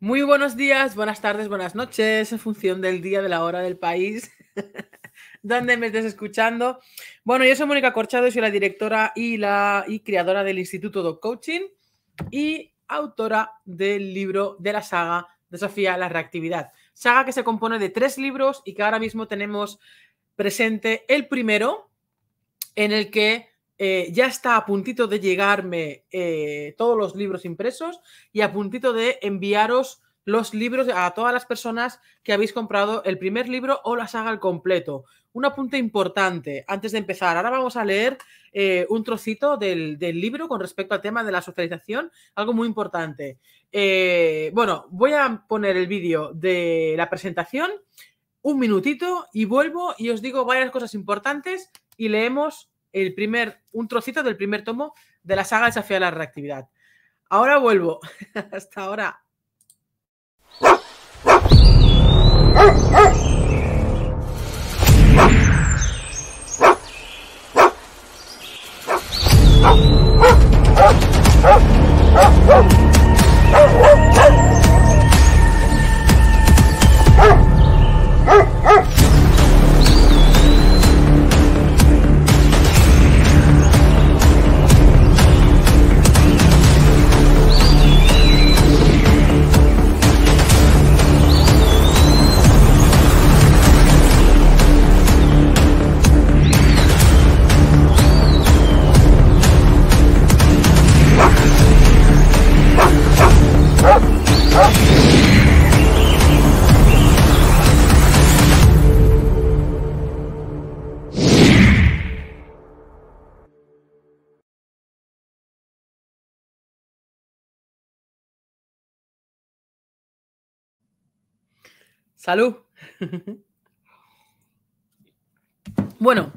Muy buenos días, buenas tardes, buenas noches, en función del día, de la hora, del país, donde me estés escuchando. Bueno, yo soy Mónica Corchado, soy la directora y, la, y creadora del Instituto de Coaching y autora del libro de la saga de Sofía, la reactividad. Saga que se compone de tres libros y que ahora mismo tenemos presente el primero, en el que eh, ya está a puntito de llegarme eh, todos los libros impresos y a puntito de enviaros los libros a todas las personas que habéis comprado el primer libro o la saga al completo. Un apunte importante antes de empezar. Ahora vamos a leer eh, un trocito del, del, libro con respecto al tema de la socialización, algo muy importante. bueno, voy a poner el vídeo de la presentación, un minutito y vuelvo y os digo varias cosas importantes y leemos el primer, un trocito del primer tomo de la saga desafío de la Reactividad. Ahora vuelvo. Hasta ahora. Salud. bueno,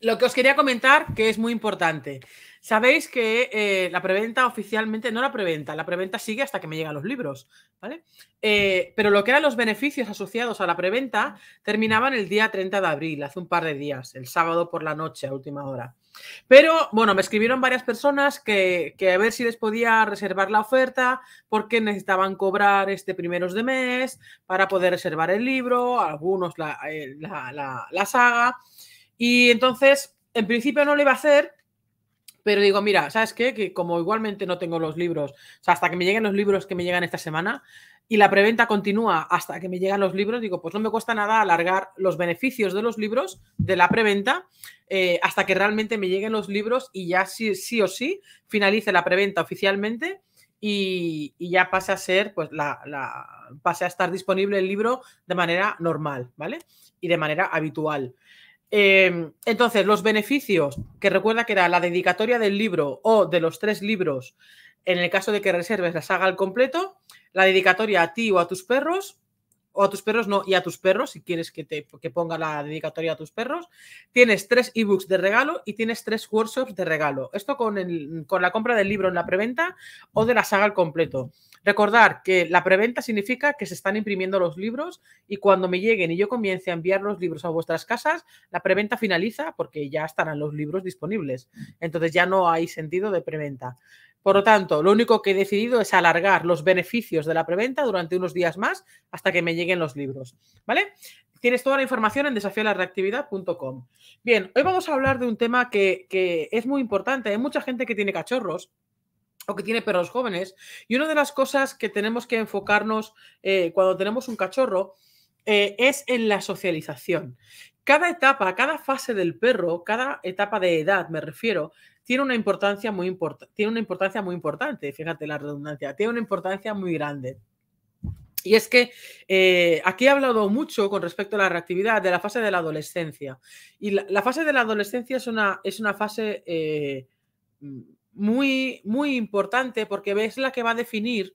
lo que os quería comentar, que es muy importante. Sabéis que eh, la preventa oficialmente, no la preventa, la preventa sigue hasta que me llegan los libros, ¿vale? Eh, pero lo que eran los beneficios asociados a la preventa terminaban el día 30 de abril, hace un par de días, el sábado por la noche, a última hora. Pero bueno, me escribieron varias personas que, a ver si les podía reservar la oferta porque necesitaban cobrar este primeros de mes para poder reservar el libro, algunos la, eh, la, saga. Y entonces, en principio no lo iba a hacer pero digo, mira, ¿sabes qué? Que como igualmente no tengo los libros, o sea, hasta que me lleguen los libros que me llegan esta semana y la preventa continúa hasta que me llegan los libros, digo, pues no me cuesta nada alargar los beneficios de los libros, de la preventa, eh, hasta que realmente me lleguen los libros y ya sí, sí o sí finalice la preventa oficialmente. Y, ya pase a ser, pues, la, la, pase a estar disponible el libro de manera normal, ¿vale? Y de manera habitual. Em, entonces, los beneficios, que recuerda que era la dedicatoria del libro o de los tres libros, en el caso de que reserves la saga al completo, la dedicatoria a ti o a tus perros, o a tus perros, no, y a tus perros, si quieres que, te, ponga la dedicatoria a tus perros. Tienes tres ebooks de regalo y tienes tres workshops de regalo. Esto con, con la compra del libro en la preventa o de la saga al completo. Recordar que la preventa significa que se están imprimiendo los libros y cuando me lleguen y yo comience a enviar los libros a vuestras casas, la preventa finaliza porque ya estarán los libros disponibles. Entonces ya no hay sentido de preventa. Por lo tanto, lo único que he decidido es alargar los beneficios de la preventa durante unos días más hasta que me lleguen los libros. ¿Vale? Tienes toda la información en desafiolarreactividad.com. Bien, hoy vamos a hablar de un tema que, es muy importante. Hay mucha gente que tiene cachorros o que tiene perros jóvenes. Y una de las cosas que tenemos que enfocarnos eh, cuando tenemos un cachorro eh, es en la socialización. Cada etapa, cada fase del perro, cada etapa de edad, me refiero, tiene una importancia muy importante, tiene una importancia muy importante, fíjate la redundancia, tiene una importancia muy grande. Y es que eh, aquí he hablado mucho con respecto a la reactividad de la fase de la adolescencia. Y la, fase de la adolescencia es una, es una fase eh, muy, muy importante porque es la que va a definir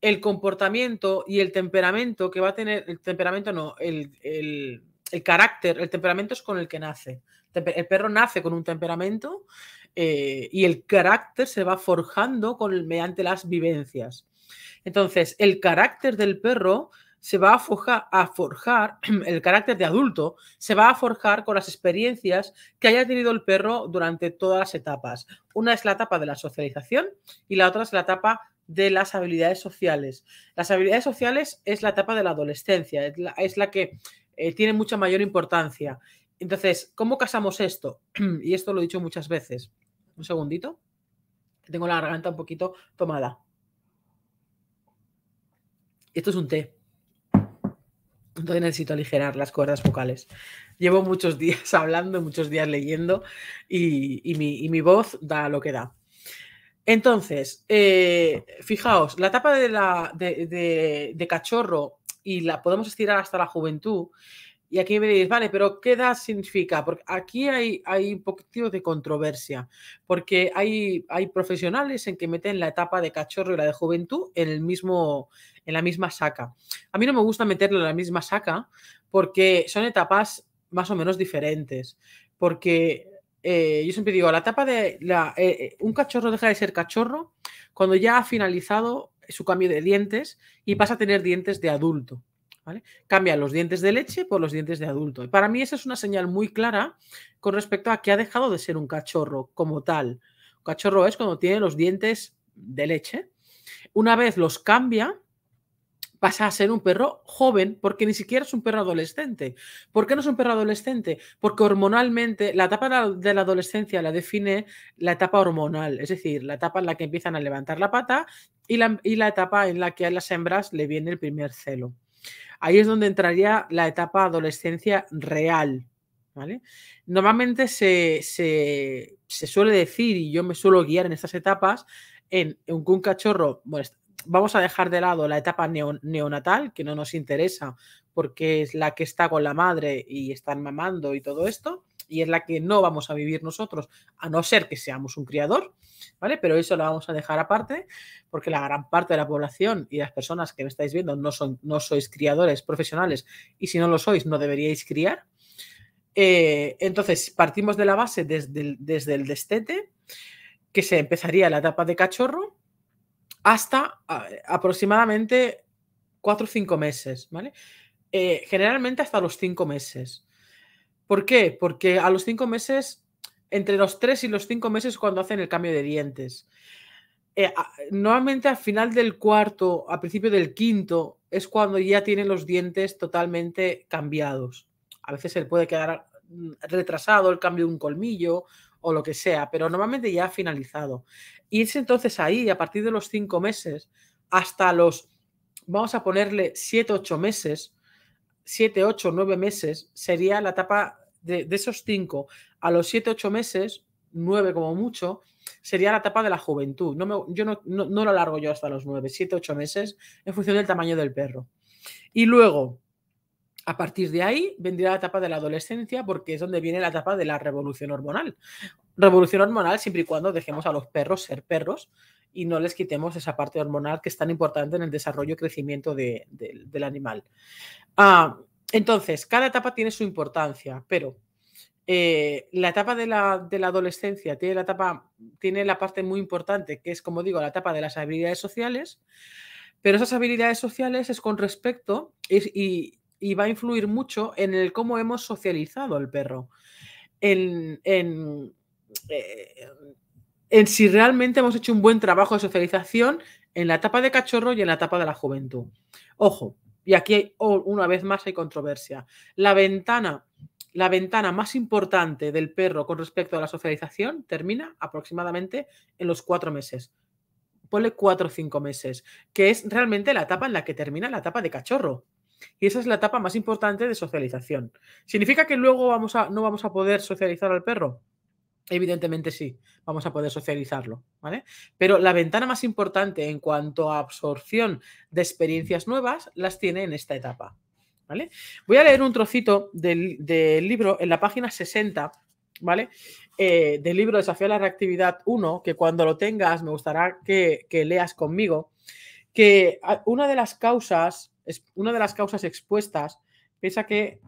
el comportamiento y el temperamento que va a tener, el temperamento no, el, el carácter, el temperamento es con el que nace. El perro nace con un temperamento eh, y el carácter se va forjando con, mediante las vivencias. Entonces, el carácter del perro se va a forjar, el carácter de adulto se va a forjar con las experiencias que haya tenido el perro durante todas las etapas. Una es la etapa de la socialización y la otra es la etapa de las habilidades sociales. Las habilidades sociales es la etapa de la adolescencia, es la, que eh, tiene mucha mayor importancia. Entonces, ¿cómo casamos esto? y esto lo he dicho muchas veces. Un segundito. Tengo la garganta un poquito tomada. Esto es un té. Entonces necesito aligerar las cuerdas vocales. Llevo muchos días hablando, muchos días leyendo y, mi, voz da lo que da. Entonces, eh, fijaos, la etapa de cachorro y la podemos estirar hasta la juventud y aquí me diréis, vale, pero ¿qué edad significa? Porque aquí hay, hay un poquito de controversia, porque hay, hay profesionales en que meten la etapa de cachorro y la de juventud en, el mismo, en la misma saca. A mí no me gusta meterlo en la misma saca porque son etapas más o menos diferentes, porque eh, yo siempre digo, la etapa de la, eh, eh, un cachorro deja de ser cachorro cuando ya ha finalizado su cambio de dientes y mm. pasa a tener dientes de adulto. Cambia los dientes de leche por los dientes de adulto. Y para mí esa es una señal muy clara con respecto a que ha dejado de ser un cachorro como tal. Un cachorro es cuando tiene los dientes de leche. Una vez los cambia, pasa a ser un perro joven porque ni siquiera es un perro adolescente. ¿Por qué no es un perro adolescente? Porque hormonalmente la etapa de la adolescencia la define la etapa hormonal, es decir, la etapa en la que empiezan a levantar la pata y la, y la etapa en la que a las hembras le viene el primer celo. Ahí es donde entraría la etapa adolescencia real. ¿vale? Normalmente se, suele decir, y yo me suelo guiar en estas etapas, en, un cachorro, bueno, vamos a dejar de lado la etapa neonatal, que no nos interesa porque es la que está con la madre y están mamando y todo esto y es la que no vamos a vivir nosotros, a no ser que seamos un criador, ¿vale? Pero eso lo vamos a dejar aparte, porque la gran parte de la población y las personas que me estáis viendo no, son, no sois criadores profesionales y si no lo sois, no deberíais criar. Eh, entonces, partimos de la base desde el, desde el destete, que se empezaría la etapa de cachorro, hasta ah, aproximadamente cuatro o cinco meses, ¿vale? Eh, generalmente hasta los cinco meses. ¿Por qué? Porque a los cinco meses, entre los tres y los cinco meses, cuando hacen el cambio de dientes. Eh, normalmente al final del cuarto, a principio del quinto, es cuando ya tienen los dientes totalmente cambiados. A veces se puede quedar mm, retrasado el cambio de un colmillo o lo que sea, pero normalmente ya ha finalizado. Y es entonces ahí, a partir de los cinco meses, hasta los, vamos a ponerle siete, ocho meses, siete, ocho, nueve meses, sería la etapa de, esos cinco a los siete, ocho meses, nueve como mucho, sería la etapa de la juventud. No yo no, no, lo largo yo hasta los nueve, siete, ocho meses, en función del tamaño del perro. Y luego, a partir de ahí, vendría la etapa de la adolescencia, porque es donde viene la etapa de la revolución hormonal. Revolución hormonal siempre y cuando dejemos a los perros ser perros y no les quitemos esa parte hormonal que es tan importante en el desarrollo y crecimiento del animal. Ah, entonces, cada etapa tiene su importancia, pero eh, la etapa de la, adolescencia tiene la, etapa, tiene la parte muy importante, que es, como digo, la etapa de las habilidades sociales, pero esas habilidades sociales es con respecto y, va a influir mucho en el cómo hemos socializado al perro, eh, en si realmente hemos hecho un buen trabajo de socialización en la etapa de cachorro y en la etapa de la juventud. Ojo, y aquí una vez más hay controversia. La ventana, la ventana más importante del perro con respecto a la socialización termina aproximadamente en los cuatro meses. Ponle cuatro o cinco meses, que es realmente la etapa en la que termina la etapa de cachorro. Y esa es la etapa más importante de socialización. ¿Significa que luego vamos a, no vamos a poder socializar al perro? Evidentemente sí, vamos a poder socializarlo, ¿vale? Pero la ventana más importante en cuanto a absorción de experiencias nuevas las tiene en esta etapa, ¿vale? Voy a leer un trocito del, libro en la página 60, ¿vale? Eh, del libro Desafío a la Reactividad 1, que cuando lo tengas me gustará que, leas conmigo, que una de las causas, una de las causas expuestas, piensa que eh,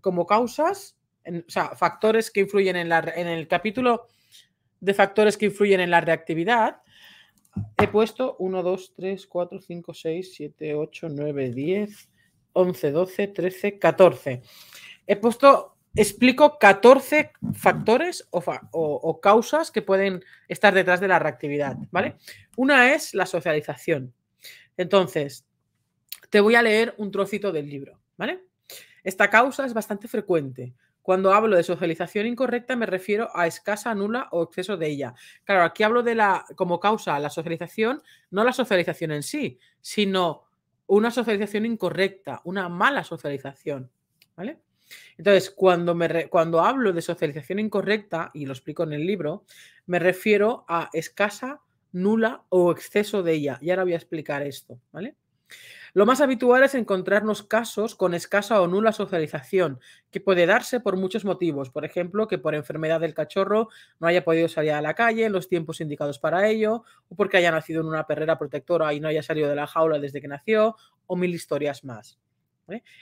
como causas o sea, factores que influyen en, la, en el capítulo de factores que influyen en la reactividad, he puesto 1, 2, 3, 4, 5, 6, 7, 8, 9, 10, 11, 12, 13, 14. He puesto, explico 14 factores o, causas que pueden estar detrás de la reactividad, ¿vale? Una es la socialización. Entonces, te voy a leer un trocito del libro, Esta causa es bastante frecuente. Cuando hablo de socialización incorrecta me refiero a escasa, nula o exceso de ella. Claro, aquí hablo de la como causa la socialización, no la socialización en sí, sino una socialización incorrecta, una mala socialización, ¿vale? Entonces, cuando, me cuando hablo de socialización incorrecta, y lo explico en el libro, me refiero a escasa, nula o exceso de ella. Y ahora voy a explicar esto, ¿vale? Lo más habitual es encontrarnos casos con escasa o nula socialización, que puede darse por muchos motivos. Por ejemplo, que por enfermedad del cachorro no haya podido salir a la calle en los tiempos indicados para ello, o porque haya nacido en una perrera protectora y no haya salido de la jaula desde que nació, o mil historias más.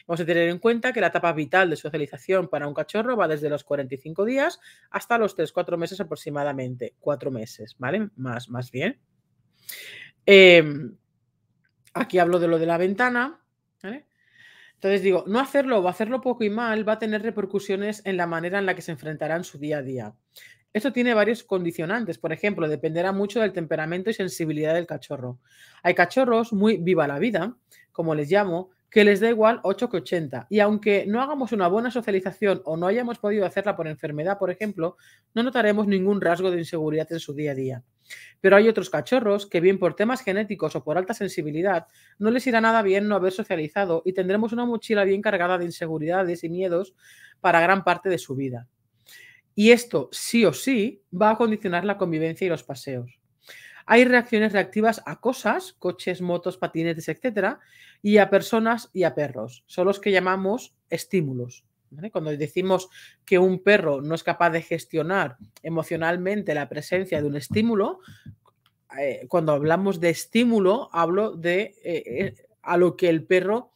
Vamos a tener en cuenta que la etapa vital de socialización para un cachorro va desde los 45 días hasta los 3-4 meses aproximadamente. 4 meses, ¿vale? Más, más bien. Eh, Aquí hablo de lo de la ventana. Entonces digo, no hacerlo o hacerlo poco y mal va a tener repercusiones en la manera en la que se enfrentarán su día a día. Esto tiene varios condicionantes. Por ejemplo, dependerá mucho del temperamento y sensibilidad del cachorro. Hay cachorros muy viva la vida, como les llamo, que les da igual 8 que 80. Y aunque no hagamos una buena socialización o no hayamos podido hacerla por enfermedad, por ejemplo, no notaremos ningún rasgo de inseguridad en su día a día. Pero hay otros cachorros que bien por temas genéticos o por alta sensibilidad no les irá nada bien no haber socializado y tendremos una mochila bien cargada de inseguridades y miedos para gran parte de su vida. Y esto sí o sí va a condicionar la convivencia y los paseos. Hay reacciones reactivas a cosas, coches, motos, patinetes, etcétera, y a personas y a perros. Son los que llamamos estímulos. Cuando decimos que un perro no es capaz de gestionar emocionalmente la presencia de un estímulo, eh, cuando hablamos de estímulo, hablo de eh, eh, a lo que el perro,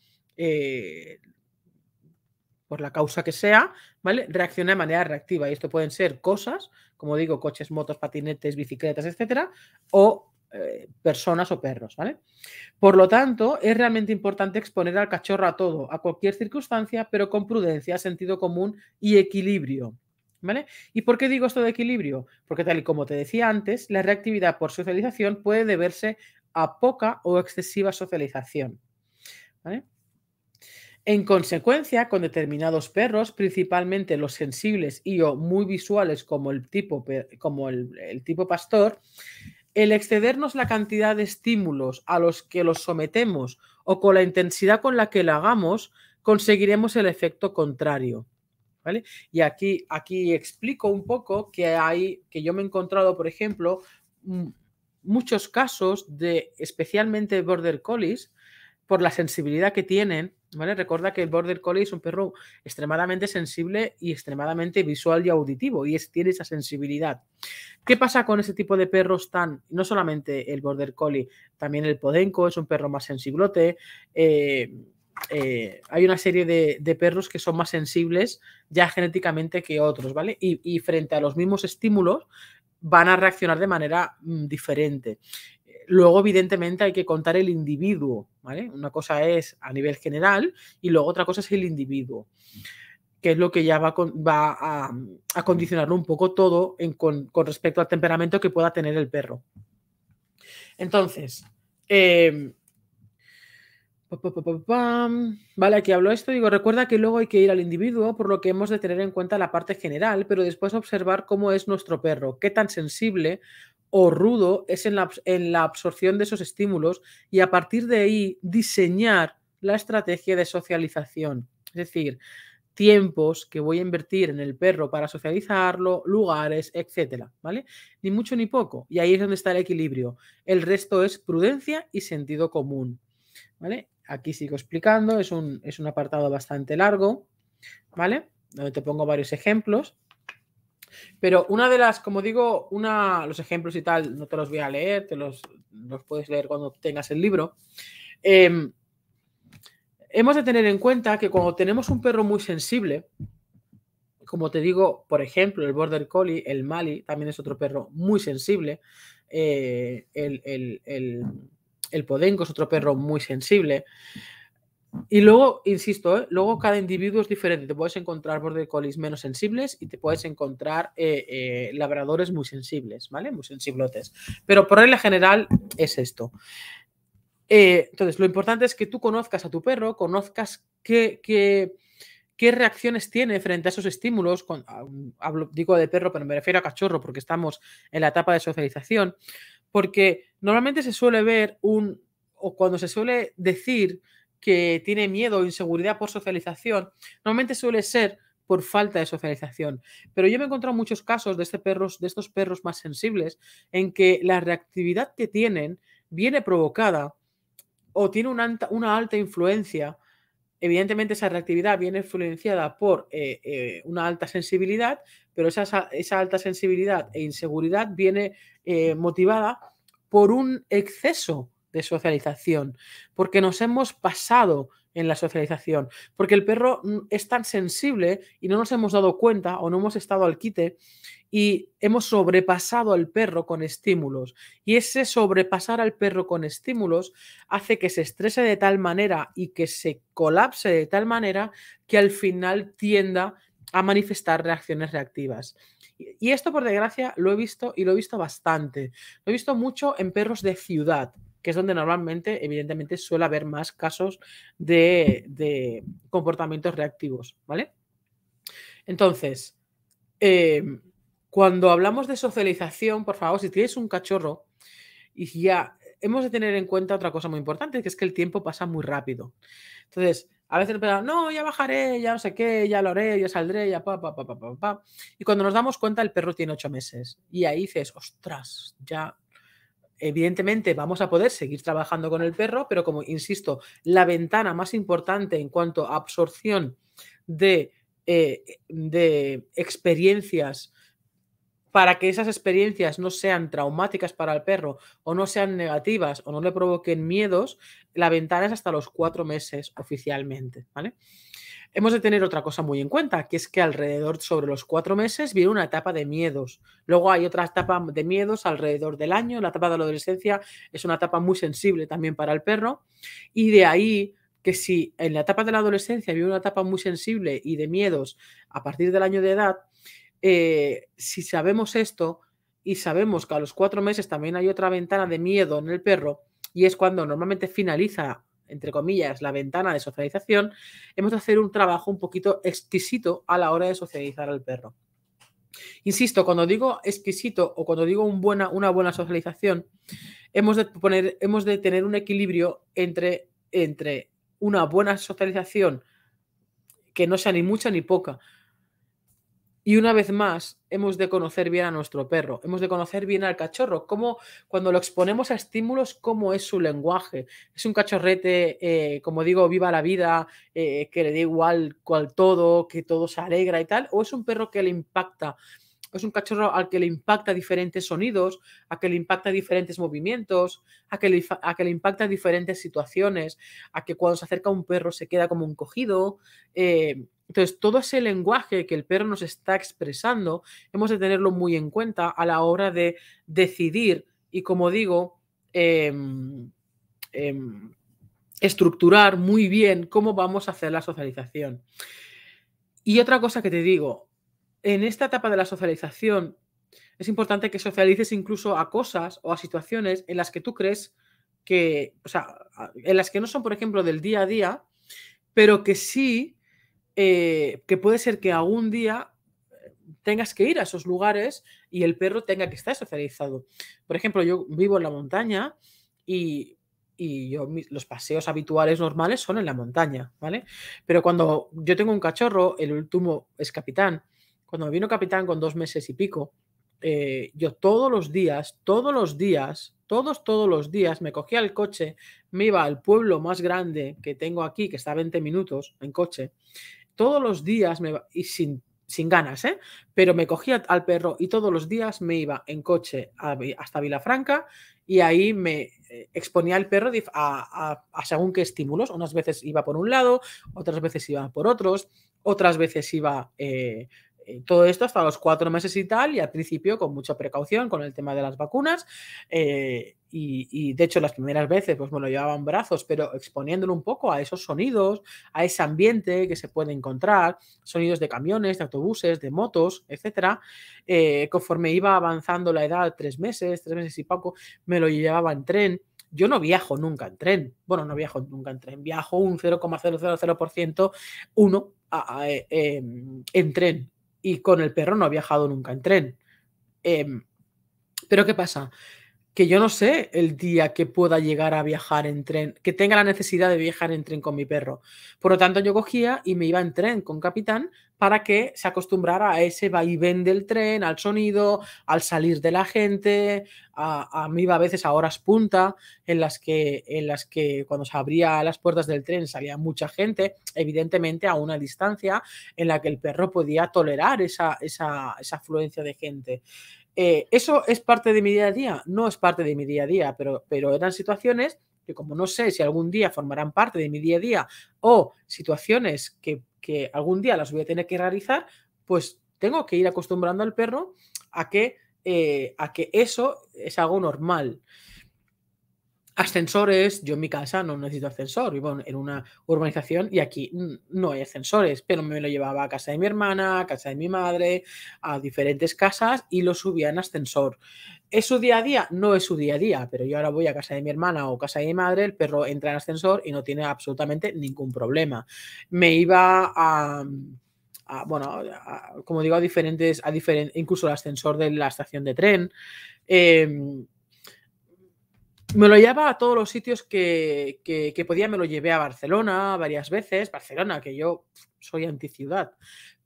por la causa que sea, ¿vale? reacciona de manera reactiva. Y esto pueden ser cosas, como digo, coches, motos, patinetes, bicicletas, etcétera, o eh, personas o perros, ¿vale? Por lo tanto, es realmente importante exponer al cachorro a todo, a cualquier circunstancia, pero con prudencia, sentido común y equilibrio. ¿Vale? ¿Y por qué digo esto de equilibrio? Porque tal y como te decía antes, la reactividad por socialización puede deberse a poca o excesiva socialización. En consecuencia, con determinados perros, principalmente los sensibles y o muy visuales como el tipo, como el tipo pastor, el excedernos la cantidad de estímulos a los que los sometemos o con la intensidad con la que lo hagamos, conseguiremos el efecto contrario. ¿Vale? Y aquí, aquí explico un poco que hay, que yo me he encontrado, por ejemplo, mm, muchos casos de especialmente border collies, por la sensibilidad que tienen, ¿vale? Recuerda que el Border Collie es un perro extremadamente sensible y extremadamente visual y auditivo y tiene esa sensibilidad. ¿Qué pasa con ese tipo de perros tan, no solamente el Border Collie, también el Podenco es un perro más sensiblote? Eh, eh, hay una serie de, perros que son más sensibles ya genéticamente que otros, ¿vale? y, y frente a los mismos estímulos van a reaccionar de manera mm, diferente. Luego, evidentemente, hay que contar el individuo, ¿vale? Una cosa es a nivel general y luego otra cosa es el individuo, que es lo que ya va, va a, a, condicionarlo un poco todo con, respecto al temperamento que pueda tener el perro. Entonces, em, Vale, aquí hablo esto. Digo, recuerda que luego hay que ir al individuo, por lo que hemos de tener en cuenta la parte general, pero después observar cómo es nuestro perro, qué tan sensible o rudo es en la, absorción de esos estímulos y a partir de ahí diseñar la estrategia de socialización. Es decir, tiempos que voy a invertir en el perro para socializarlo, lugares, etcétera, ¿vale? Ni mucho ni poco. Y ahí es donde está el equilibrio. El resto es prudencia y sentido común, ¿vale? Aquí sigo explicando, es un, es un apartado bastante largo, ¿vale? Donde te pongo varios ejemplos. Pero una de las, como digo, una, los ejemplos y tal, no te los voy a leer, te los, puedes leer cuando tengas el libro. Em, hemos de tener en cuenta que cuando tenemos un perro muy sensible, como te digo, por ejemplo, el Border Collie, el Mali, también es otro perro muy sensible. Eh, el, el, el, el Podenco es otro perro muy sensible. Y luego, insisto, ¿eh? luego cada individuo es diferente. Te puedes encontrar border menos sensibles y te puedes encontrar eh, eh, labradores muy sensibles, ¿vale? Muy sensiblotes. Pero por regla general es esto. entonces, lo importante es que tú conozcas a tu perro, conozcas qué, reacciones tiene frente a esos estímulos. Con, ah, mm, hablo, digo de perro, pero me refiero a cachorro porque estamos en la etapa de socialización. Porque normalmente se suele ver un, o cuando se suele decir que tiene miedo o inseguridad por socialización, normalmente suele ser por falta de socialización. Pero yo me he encontrado muchos casos de, este perros, de estos perros más sensibles en que la reactividad que tienen viene provocada o tiene una alta, influencia. Evidentemente esa reactividad viene influenciada por eh, eh, una alta sensibilidad, pero esa, esa, alta sensibilidad e inseguridad viene eh, motivada por un exceso de socialización, porque nos hemos pasado en la socialización, porque el perro mm, es tan sensible y no nos hemos dado cuenta o no hemos estado al quite y hemos sobrepasado al perro con estímulos. Y ese sobrepasar al perro con estímulos hace que se estrese de tal manera y que se colapse de tal manera que al final tienda a manifestar reacciones reactivas. Y esto, por desgracia, lo he visto y lo he visto bastante. Lo he visto mucho en perros de ciudad que es donde normalmente, evidentemente, suele haber más casos de, comportamientos reactivos, ¿vale? Entonces, em, cuando hablamos de socialización, por favor, si tienes un cachorro, y ya hemos de tener en cuenta otra cosa muy importante, que es que el tiempo pasa muy rápido. Entonces, a veces pensamos, no, ya bajaré, ya no sé qué, ya lo haré, ya saldré, ya pa, pa, pa, pa, pa, pa. Y cuando nos damos cuenta, el perro tiene ocho meses. Y ahí dices, ostras, ya Evidentemente vamos a poder seguir trabajando con el perro, pero como insisto, la ventana más importante en cuanto a absorción eh, de, experiencias para que esas experiencias no sean traumáticas para el perro o no sean negativas o no le provoquen miedos, la ventana es hasta los cuatro meses oficialmente, ¿vale? Hemos de tener otra cosa muy en cuenta, que es que alrededor sobre los cuatro meses viene una etapa de miedos. Luego hay otra etapa de miedos alrededor del año. La etapa de la adolescencia es una etapa muy sensible también para el perro. Y de ahí que si en la etapa de la adolescencia viene una etapa muy sensible y de miedos a partir del año de edad, eh, si sabemos esto y sabemos que a los cuatro meses también hay otra ventana de miedo en el perro, y es cuando normalmente finaliza entre comillas, la ventana de socialización, hemos de hacer un trabajo un poquito exquisito a la hora de socializar al perro. Insisto, cuando digo exquisito o cuando digo buena, una buena socialización, hemos de, tener un equilibrio entre una buena socialización que no sea ni mucha ni poca, y una vez más, hemos de conocer bien a nuestro perro, hemos de conocer bien al cachorro, cómo cuando lo exponemos a estímulos, cómo es su lenguaje. Es un cachorrete, eh, como digo, viva la vida, eh, que le da igual cual todo, que todo se alegra y tal, o es un perro que le impacta. Es un cachorro al que le impacta diferentes sonidos, a que le impacta diferentes movimientos, a que, le, que le impacta diferentes situaciones, a que cuando se acerca un perro se queda como un cogido. Eh, entonces, todo ese lenguaje que el perro nos está expresando, hemos de tenerlo muy en cuenta a la hora de decidir y, como digo, em, em, estructurar muy bien cómo vamos a hacer la socialización. Y otra cosa que te digo, en esta etapa de la socialización es importante que socialices incluso a cosas o a situaciones en las que tú crees que, o sea, en las que no son, por ejemplo, del día a día, pero que sí eh, que puede ser que algún día eh, tengas que ir a esos lugares y el perro tenga que estar socializado. Por ejemplo, yo vivo en la montaña y, yo, los paseos habituales normales son en la montaña, ¿vale? Pero cuando yo tengo un cachorro, el último es capitán, cuando vino capitán con dos meses y pico, eh, yo todos los días, todos los días, todos, todos los días me cogía el coche, me iba al pueblo más grande que tengo aquí, que está a 20 minutos en coche, todos los días, me, y sin, sin ganas, ¿eh? pero me cogía al perro y todos los días me iba en coche hasta Vilafranca y ahí me eh, exponía el perro a, según qué estímulos. Unas veces iba por un lado, otras veces iba por otros, otras veces iba... Eh, eh, todo esto hasta los cuatro meses y tal, y al principio con mucha precaución con el tema de las vacunas. Eh, y, de hecho las primeras veces pues me lo llevaban brazos, pero exponiéndolo un poco a esos sonidos, a ese ambiente que se puede encontrar, sonidos de camiones, de autobuses, de motos, etcétera. Eh, conforme iba avanzando la edad, tres meses, tres meses y poco, me lo llevaba en tren. Yo no viajo nunca en tren. Bueno, no viajo nunca en tren. Viajo un 0,000%, uno a, a, em, en tren y con el perro no ha viajado nunca en tren. Em, pero ¿qué pasa? que yo no sé el día que pueda llegar a viajar en tren, que tenga la necesidad de viajar en tren con mi perro. Por lo tanto, yo cogía y me iba en tren con Capitán para que se acostumbrara a ese vaivén del tren, al sonido, al salir de la gente. A, mí iba a veces a horas punta en las, que, en las que cuando se abría las puertas del tren salía mucha gente, evidentemente a una distancia en la que el perro podía tolerar esa, esa, esa afluencia de gente. Eh, ¿Eso es parte de mi día a día? No es parte de mi día a día, pero, pero eran situaciones que como no sé si algún día formarán parte de mi día a día o situaciones que, algún día las voy a tener que realizar, pues tengo que ir acostumbrando al perro a que, eh, a que eso es algo normal ascensores, yo en mi casa no necesito ascensor, vivo en una urbanización y aquí no hay ascensores, pero me lo llevaba a casa de mi hermana, a casa de mi madre, a diferentes casas y lo subía en ascensor. ¿Es su día a día? No es su día a día, pero yo ahora voy a casa de mi hermana o casa de mi madre, el perro entra en ascensor y no tiene absolutamente ningún problema. Me iba a... bueno, como digo, a diferentes, a diferentes, incluso al ascensor de la estación de tren. Em, me lo llevaba a todos los sitios que, que, podía, me lo llevé a Barcelona varias veces, Barcelona, que yo soy anticiudad,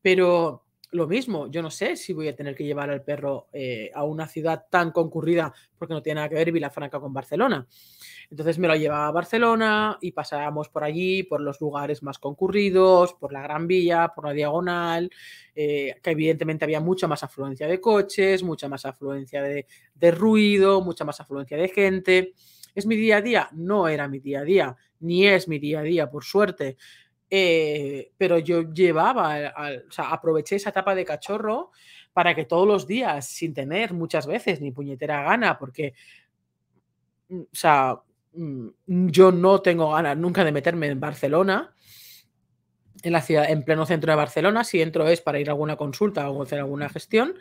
pero lo mismo, yo no sé si voy a tener que llevar al perro eh, a una ciudad tan concurrida porque no tiene nada que ver Vilafranca con Barcelona. Entonces me lo llevaba a Barcelona y pasábamos por allí, por los lugares más concurridos, por la Gran Vía, por la Diagonal, eh, que evidentemente había mucha más afluencia de coches, mucha más afluencia de ruido, mucha más afluencia de gente. ¿Es mi día a día? No era mi día a día, ni es mi día a día, por suerte. Eh, pero yo llevaba, o sea, aproveché esa etapa de cachorro para que todos los días, sin tener muchas veces ni puñetera gana, porque, mm, o sea, mm, mm, yo no tengo ganas nunca de meterme en Barcelona, en la ciudad, en pleno centro de Barcelona. Si entro es para ir a alguna consulta o hacer alguna gestión,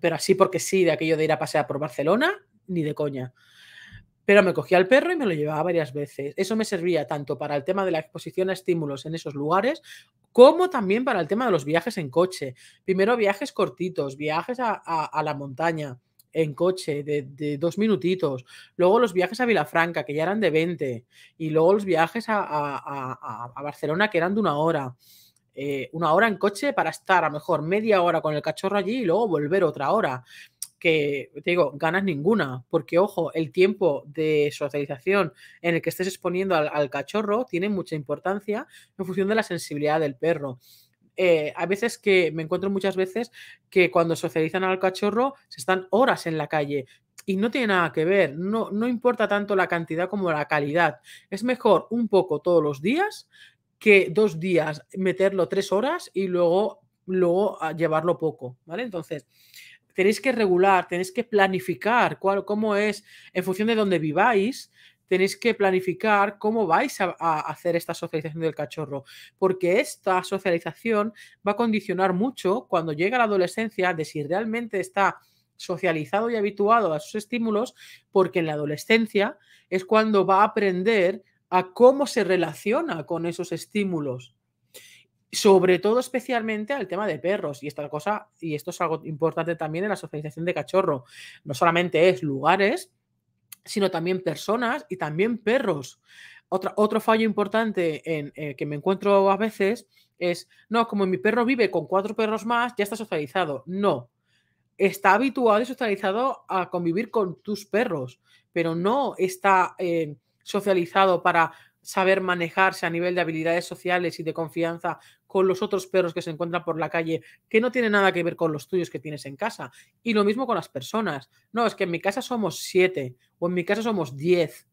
pero así porque sí, de aquello de ir a pasear por Barcelona, ni de coña. Pero me cogía al perro y me lo llevaba varias veces. Eso me servía tanto para el tema de la exposición a estímulos en esos lugares, como también para el tema de los viajes en coche. Primero viajes cortitos, viajes a, la montaña en coche de, dos minutitos, luego los viajes a Vilafranca, que ya eran de 20, y luego los viajes a, Barcelona, que eran de una hora. Eh, una hora en coche para estar a lo mejor media hora con el cachorro allí y luego volver otra hora que, te digo, ganas ninguna, porque ojo, el tiempo de socialización en el que estés exponiendo al, cachorro tiene mucha importancia en función de la sensibilidad del perro. Eh, a veces que me encuentro muchas veces que cuando socializan al cachorro se están horas en la calle y no tiene nada que ver, no, no importa tanto la cantidad como la calidad. Es mejor un poco todos los días que dos días meterlo tres horas y luego, luego ah, llevarlo poco, ¿vale? Entonces, tenéis que regular, tenéis que planificar cuál, cómo es, en función de dónde viváis, tenéis que planificar cómo vais a, hacer esta socialización del cachorro, porque esta socialización va a condicionar mucho cuando llega la adolescencia de si realmente está socializado y habituado a sus estímulos, porque en la adolescencia es cuando va a aprender a cómo se relaciona con esos estímulos sobre todo especialmente al tema de perros y esta cosa y esto es algo importante también en la socialización de cachorro no solamente es lugares sino también personas y también perros otro fallo importante en, eh, que me encuentro a veces es no como mi perro vive con cuatro perros más ya está socializado no está habituado y socializado a convivir con tus perros pero no está eh, socializado para saber manejarse a nivel de habilidades sociales y de confianza con los otros perros que se encuentran por la calle, que no tiene nada que ver con los tuyos que tienes en casa. Y lo mismo con las personas. No, es que en mi casa somos siete o en mi casa somos diez,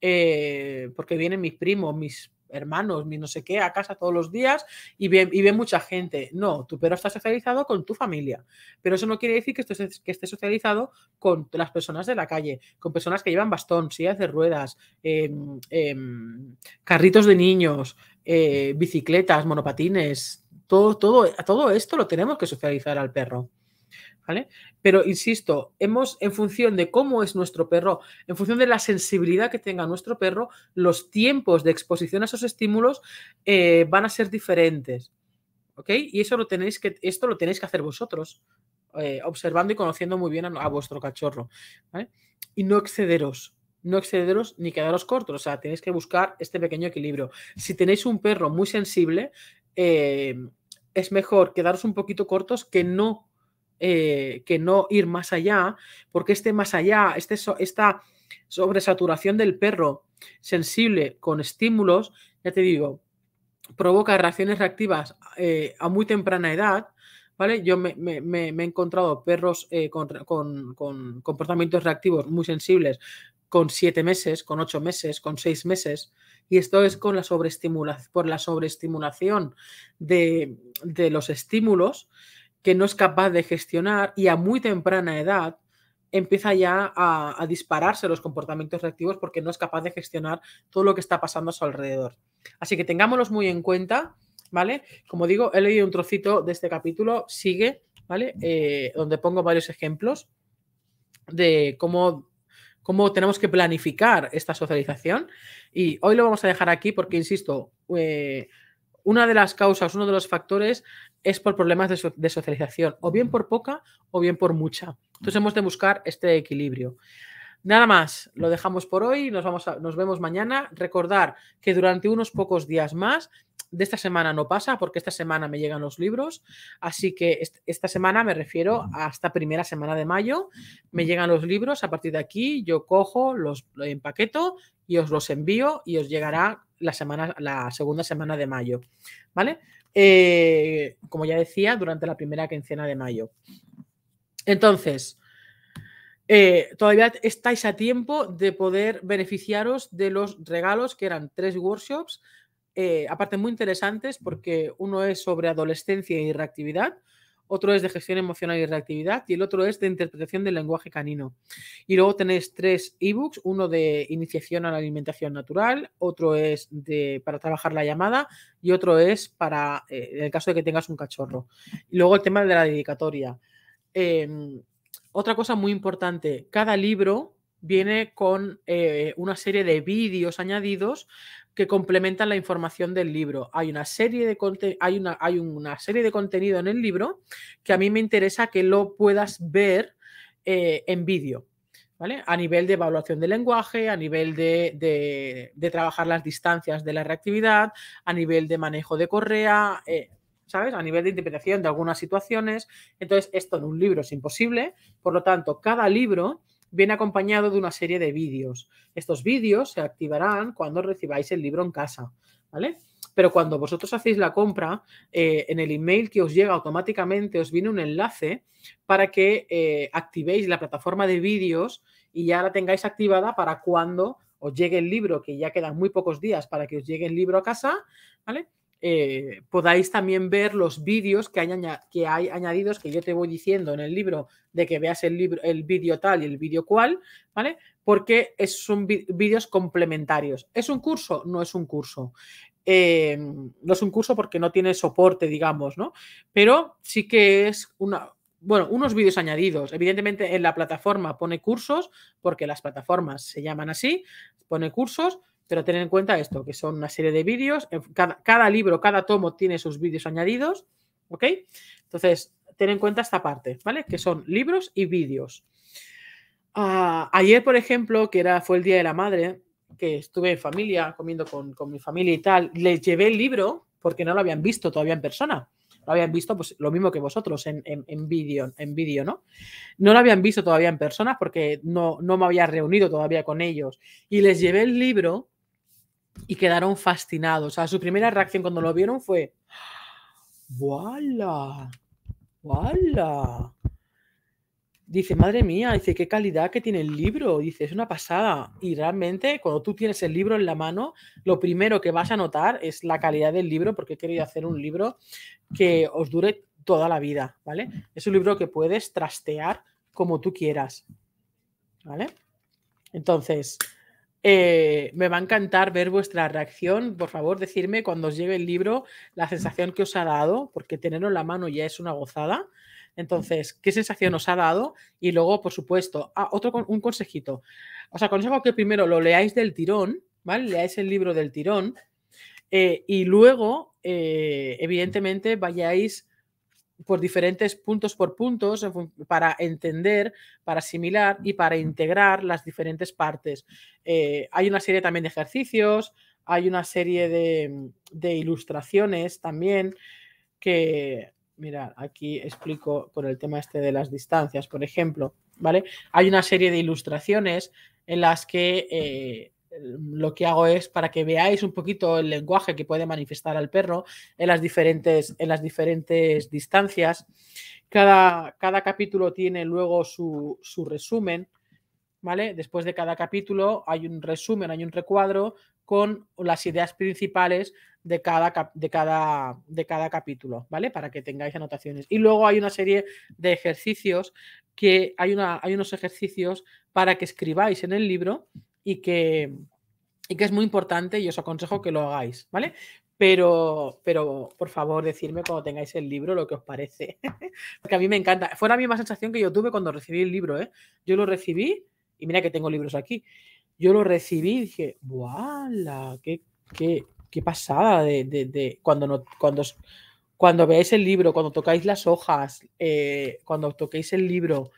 eh, porque vienen mis primos, mis hermanos, ni no sé qué, a casa todos los días y ve, mucha gente. No, tu perro está socializado con tu familia. Pero eso no quiere decir que, que esté socializado con las personas de la calle, con personas que llevan bastón, sillas de ruedas, em, em, carritos de niños, eh, bicicletas, monopatines. Todo, todo, todo esto lo tenemos que socializar al perro. Pero insisto, hemos, en función de cómo es nuestro perro, en función de la sensibilidad que tenga nuestro perro, los tiempos de exposición a esos estímulos eh, van a ser diferentes. ¿Ok? Y eso lo tenéis que, esto lo tenéis que hacer vosotros, eh, observando y conociendo muy bien a, vuestro cachorro. Y no excederos, no excederos ni quedaros cortos. O sea, tenéis que buscar este pequeño equilibrio. Si tenéis un perro muy sensible, eh, es mejor quedaros un poquito cortos que no eh, que no ir más allá, porque este más allá, este, esta sobresaturación del perro sensible con estímulos, ya te digo, provoca reacciones reactivas eh, a muy temprana edad, ¿vale? Yo me, he encontrado perros eh, con, comportamientos reactivos muy sensibles con siete meses, con ocho meses, con seis meses, y esto es con la sobreestimulación, por la sobreestimulación de los estímulos, que no es capaz de gestionar y a muy temprana edad empieza ya a, dispararse los comportamientos reactivos porque no es capaz de gestionar todo lo que está pasando a su alrededor. Así que tengámoslos muy en cuenta, ¿vale? Como digo, he leído un trocito de este capítulo, sigue, ¿vale? Eh, donde pongo varios ejemplos de cómo, cómo tenemos que planificar esta socialización. Y hoy lo vamos a dejar aquí porque, insisto, eh, una de las causas, uno de los factores es por problemas de, socialización, o bien por poca o bien por mucha. Entonces hemos de buscar este equilibrio. Nada más, lo dejamos por hoy, nos, vamos nos vemos mañana. Recordar que durante unos pocos días más, de esta semana no pasa, porque esta semana me llegan los libros, así que esta semana me refiero a esta primera semana de mayo, me llegan los libros, a partir de aquí yo cojo, los, los empaqueto y os los envío y os llegará la, semana, la segunda semana de mayo, ¿vale? Eh, como ya decía, durante la primera quincena de mayo. Entonces, eh, todavía estáis a tiempo de poder beneficiaros de los regalos que eran tres workshops, eh, aparte muy interesantes porque uno es sobre adolescencia y reactividad, otro es de gestión emocional y reactividad y el otro es de interpretación del lenguaje canino. Y luego tenéis tres ebooks, uno de iniciación a la alimentación natural, otro es de para trabajar la llamada y otro es para eh, en el caso de que tengas un cachorro. Y luego el tema de la dedicatoria. Em, otra cosa muy importante, cada libro viene con eh, una serie de vídeos añadidos que complementan la información del libro. Hay una serie de, hay una, hay una serie de contenido en el libro que a mí me interesa que lo puedas ver eh, en vídeo. ¿Vale? A nivel de evaluación del lenguaje, a nivel de, trabajar las distancias de la reactividad, a nivel de manejo de correa, eh, ¿sabes? A nivel de interpretación de algunas situaciones. Entonces, esto en un libro es imposible. Por lo tanto, cada libro viene acompañado de una serie de vídeos. Estos vídeos se activarán cuando recibáis el libro en casa, ¿vale? Pero cuando vosotros hacéis la compra, eh, en el email que os llega automáticamente os viene un enlace para que eh, activéis la plataforma de vídeos y ya la tengáis activada para cuando os llegue el libro, que ya quedan muy pocos días para que os llegue el libro a casa, ¿vale? Eh, podáis también ver los vídeos que hay, añadidos que yo te voy diciendo en el libro de que veas el, libro, el vídeo tal y el vídeo cual, ¿vale? Porque son vídeos complementarios. ¿Es un curso? No es un curso. Eh, no es un curso porque no tiene soporte, digamos, ¿no? Pero sí que es una, bueno, unos vídeos añadidos. Evidentemente en la plataforma pone cursos, porque las plataformas se llaman así, pone cursos, pero tener en cuenta esto, que son una serie de vídeos, cada, libro, cada tomo tiene sus vídeos añadidos, ¿ok? Entonces, ten en cuenta esta parte, ¿vale? Que son libros y vídeos. Ah, ayer, por ejemplo, que era, fue el Día de la Madre, que estuve en familia, comiendo con, mi familia y tal, les llevé el libro porque no lo habían visto todavía en persona. Lo habían visto, pues lo mismo que vosotros en, vídeo, en vídeo, ¿no? No lo habían visto todavía en persona porque no, no me había reunido todavía con ellos. Y les llevé el libro y quedaron fascinados. O sea, su primera reacción cuando lo vieron fue, ¡Wala! ¡Wala! Dice, madre mía, dice, qué calidad que tiene el libro. Dice, es una pasada. Y realmente, cuando tú tienes el libro en la mano, lo primero que vas a notar es la calidad del libro, porque he querido hacer un libro que os dure toda la vida, ¿vale? Es un libro que puedes trastear como tú quieras, ¿vale? Entonces, eh, me va a encantar ver vuestra reacción. Por favor, decirme cuando os llegue el libro la sensación que os ha dado, porque tenerlo en la mano ya es una gozada. Entonces, ¿qué sensación os ha dado? Y luego, por supuesto, ah, otro un consejito. Os aconsejo que primero lo leáis del tirón, ¿vale? Leáis el libro del tirón eh, y luego, eh, evidentemente, vayáis por diferentes puntos por puntos para entender, para asimilar y para integrar las diferentes partes. Eh, hay una serie también de ejercicios, hay una serie de, de ilustraciones también que, mira, aquí explico con el tema este de las distancias, por ejemplo, ¿vale? Hay una serie de ilustraciones en las que eh, lo que hago es para que veáis un poquito el lenguaje que puede manifestar al perro en las diferentes, en las diferentes distancias. Cada, capítulo tiene luego su, resumen, ¿vale? Después de cada capítulo hay un resumen, hay un recuadro con las ideas principales de cada, de cada, capítulo, ¿vale? Para que tengáis anotaciones. Y luego hay una serie de ejercicios que hay, hay unos ejercicios para que escribáis en el libro y que, es muy importante y os aconsejo que lo hagáis, ¿vale? Pero, pero por favor, decirme cuando tengáis el libro lo que os parece. Porque a mí me encanta. Fue la misma sensación que yo tuve cuando recibí el libro, ¿eh? Yo lo recibí, y mira que tengo libros aquí. Yo lo recibí y dije, ¡guala! ¡Qué, qué, qué pasada! De, de, cuando, no, cuando, cuando veáis el libro, cuando tocáis las hojas, eh, cuando toquéis el libro,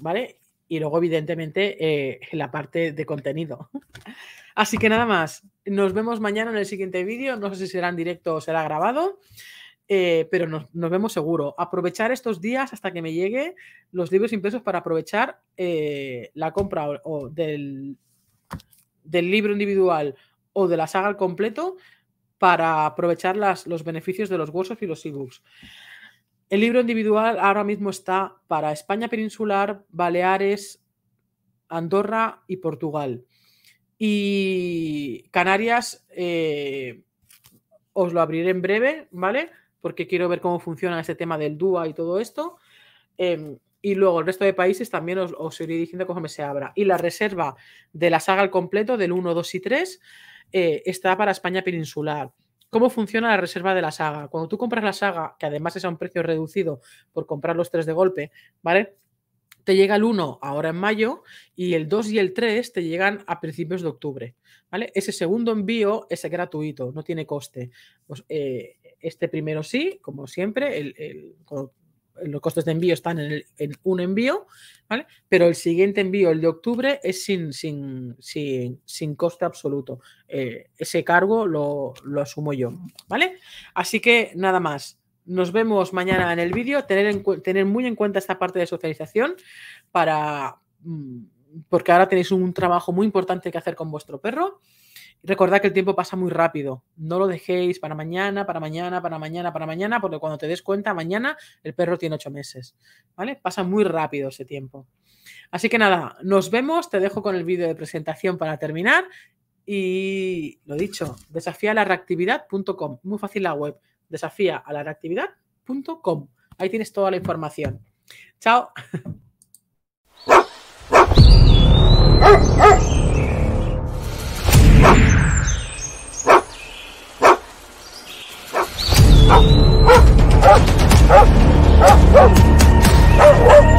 ¿vale? y luego, evidentemente, eh, la parte de contenido. Así que nada más, nos vemos mañana en el siguiente vídeo. No sé si será en directo o será grabado, eh, pero nos, vemos seguro. Aprovechar estos días hasta que me llegue los libros impresos para aprovechar eh, la compra o, del, del, libro individual o de la saga al completo para aprovechar las, los beneficios de los huesos y los ebooks. El libro individual ahora mismo está para España peninsular, Baleares, Andorra y Portugal. Y Canarias eh, os lo abriré en breve, ¿vale? Porque quiero ver cómo funciona este tema del DUA y todo esto. Em, y luego el resto de países también os, iré diciendo cómo se abra. Y la reserva de la saga al completo del 1, 2 y 3 eh, está para España peninsular. ¿Cómo funciona la reserva de la saga? Cuando tú compras la saga, que además es a un precio reducido por comprar los tres de golpe, ¿vale? Te llega el 1 ahora en mayo y el 2 y el 3 te llegan a principios de octubre, ¿vale? Ese segundo envío es gratuito, no tiene coste. Pues, eh, este primero sí, como siempre, el, el, los costes de envío están en, un envío, ¿vale? Pero el siguiente envío, el de octubre, es sin, sin, coste absoluto. Eh, ese cargo lo, asumo yo, ¿vale? Así que nada más. Nos vemos mañana en el vídeo. Tener, tener muy en cuenta esta parte de socialización para... Mm, porque ahora tenéis un trabajo muy importante que hacer con vuestro perro. Recordad que el tiempo pasa muy rápido. No lo dejéis para mañana, para mañana, para mañana, para mañana, porque cuando te des cuenta, mañana el perro tiene ocho meses. ¿Vale? Pasa muy rápido ese tiempo. Así que nada, nos vemos. Te dejo con el vídeo de presentación para terminar. Y lo dicho, desafía la reactividad.com. Muy fácil la web. Desafía a la reactividad.com. Ahí tienes toda la información. Chao. Oh,